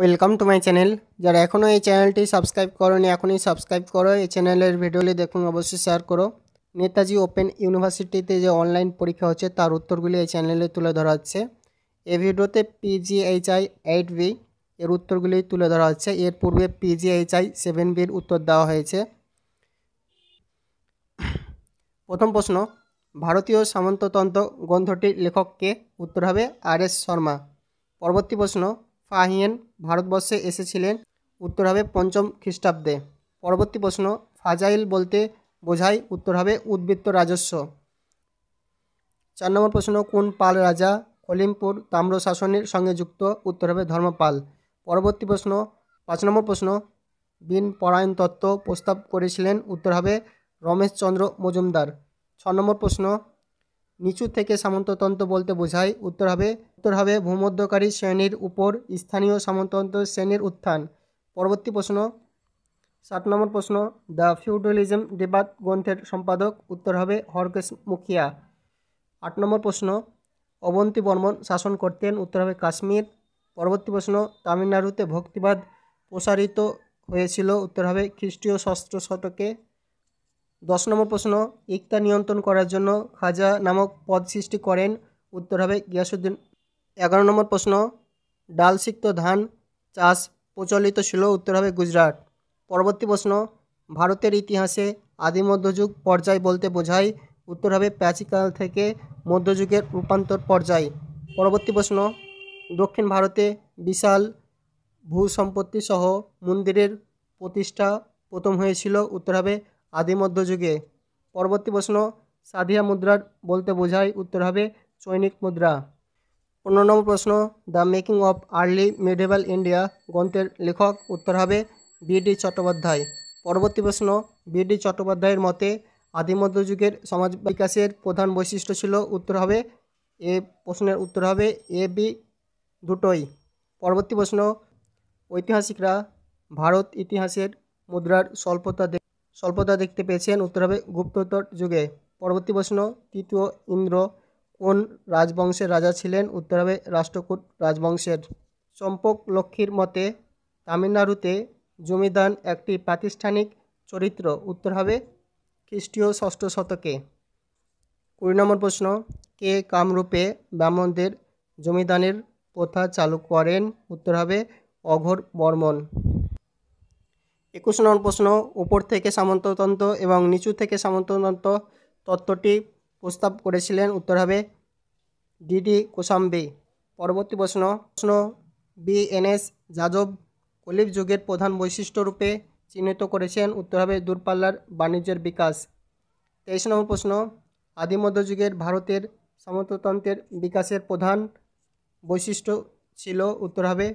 welcome to my channel যারা এখনও এই চ্যানেলটি সাবস্ক্রাইব করনি এখনই সাবস্ক্রাইব করো এই চ্যানেলের ভিডিওটি দেখুন অবশ্যই শেয়ার করো নেতাজি ওপেন ইউনিভার্সিটিতে যে অনলাইন পরীক্ষা হচ্ছে তার উত্তরগুলি এই চ্যানেলে তুলে ধরা হচ্ছে এই ভিডিওতে পিজিএইচআই এইট বি এর উত্তরগুলি তুলে ধরা হচ্ছে এর পূর্বে পিজিএইচআই সেভেন বির উত্তর দেওয়া হয়েছে প্রথম প্রশ্ন ভারতীয় সামন্ততন্ত্র গ্রন্থটির লেখককে উত্তর হবে আর এস শর্মা পরবর্তী প্রশ্ন ফাহিয়েন ভারতবর্ষে এসেছিলেন উত্তর হবে পঞ্চম খ্রিস্টাব্দে পরবর্তী প্রশ্ন ফাজাইল বলতে বোঝায় উত্তর হবে উদ্বৃত্ত রাজস্ব চার নম্বর প্রশ্ন কোন পাল রাজা কলিমপুর তাম্র শাসনের সঙ্গে যুক্ত উত্তর হবে ধর্মপাল পরবর্তী প্রশ্ন পাঁচ নম্বর প্রশ্ন বিন পরায়ণ তত্ত্ব প্রস্তাব করেছিলেন উত্তর হবে রমেশচন্দ্র মজুমদার ছ নম্বর প্রশ্ন নিচু থেকে সামন্ততন্ত্র বলতে বোঝায় উত্তর হবে উত্তর হবে ভূমধ্যকারী শ্রেণীর উপর স্থানীয় সামন্ততন্ত্র শ্রেণীর উত্থান পরবর্তী প্রশ্ন সাত নম্বর প্রশ্ন দ্য ফিউডালিজম ডিবাদ গ্রন্থের সম্পাদক উত্তর হবে হরকেশ মুখিয়া আট নম্বর প্রশ্ন অবন্তী বর্মন শাসন করতেন উত্তর হবে কাশ্মীর পরবর্তী প্রশ্ন তামিলনাড়ুতে ভক্তিবাদ প্রসারিত হয়েছিল উত্তর হবে খ্রিস্টীয় ষষ্ঠ শতকে দশ নম্বর প্রশ্ন ইকতা নিয়ন্ত্রণ করার জন্য খাজা নামক পদ সৃষ্টি করেন উত্তর হবে গিয়াসুদ্দিন এগারো নম্বর প্রশ্ন ডাল সিক্ত ধান চাষ প্রচলিত ছিল উত্তর হবে গুজরাট পরবর্তী প্রশ্ন ভারতের ইতিহাসে আদি মধ্যযুগ পর্যায় বলতে বোঝায় উত্তর হবে প্রাচীকাল থেকে মধ্যযুগের রূপান্তর পর্যায় পরবর্তী প্রশ্ন দক্ষিণ ভারতে বিশাল ভূ সম্পত্তি সহ মন্দিরের প্রতিষ্ঠা প্রথম হয়েছিল উত্তর হবে আদি মধ্যযুগে পরবর্তী প্রশ্ন সাধিয়া মুদ্রার বলতে বোঝায় উত্তর হবে চৈনিক মুদ্রা পনেরো নম্বর প্রশ্ন the making of early medieval India গ্রন্থের লেখক উত্তর হবে বিডি চট্টোপাধ্যায় পরবর্তী প্রশ্ন বিডি চট্টোপাধ্যায়ের মতে আদিমধ্যযুগের সমাজ বিকাশের প্রধান বৈশিষ্ট্য ছিল উত্তর হবে এ প্রশ্নের উত্তর হবে এ বি দুটোই পরবর্তী প্রশ্ন ঐতিহাসিকরা ভারত ইতিহাসের মুদ্রার স্বল্পতা স্বল্পতা দেখতে পেয়েছেন উত্তর হবে গুপ্ততর যুগে পরবর্তী প্রশ্ন তৃতীয় ইন্দ্র কোন রাজবংশের রাজা ছিলেন উত্তর হবে রাষ্ট্রকূট রাজবংশের চম্পক লক্ষ্মীর মতে তামিলনাড়ুতে জমিদান একটি প্রাতিষ্ঠানিক চরিত্র উত্তর হবে খ্রিস্টীয় ষষ্ঠ শতকে কুড়ি নম্বর প্রশ্ন কে কামরূপে ব্রাহ্মণদের জমিদানের প্রথা চালু করেন উত্তর হবে অঘোর বর্মন একুশ নম্বর প্রশ্ন উপর থেকে সামন্ততন্ত্র এবং নিচু থেকে সামন্ততন্ত্র তত্ত্বটি প্রস্তাব করেছিলেন উত্তর হবে ডিডি কোসাম্বি পরবর্তী প্রশ্ন প্রশ্ন বিএনএস যাজব কলিপ যুগের প্রধান বৈশিষ্ট্যরূপে চিহ্নিত করেছেন উত্তর হবে দূরপাল্লার বাণিজ্যের বিকাশ তেইশ নম্বর প্রশ্ন আদিমধ্যযুগের ভারতের সমতন্ত্রের বিকাশের প্রধান বৈশিষ্ট্য ছিল উত্তর হবে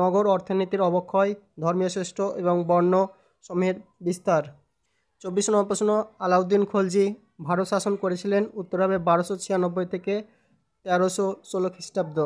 নগর অর্থনীতির অবক্ষয় ধর্মীয় শ্রেষ্ঠ এবং বর্ণ সমের বিস্তার চব্বিশ নম্বর প্রশ্ন আলাউদ্দিন খলজি ভারত শাসন করেছিলেন উত্তর হবে বারোশো ছিয়ানব্বই থেকে তেরোশো ষোলো খ্রিস্টাব্দ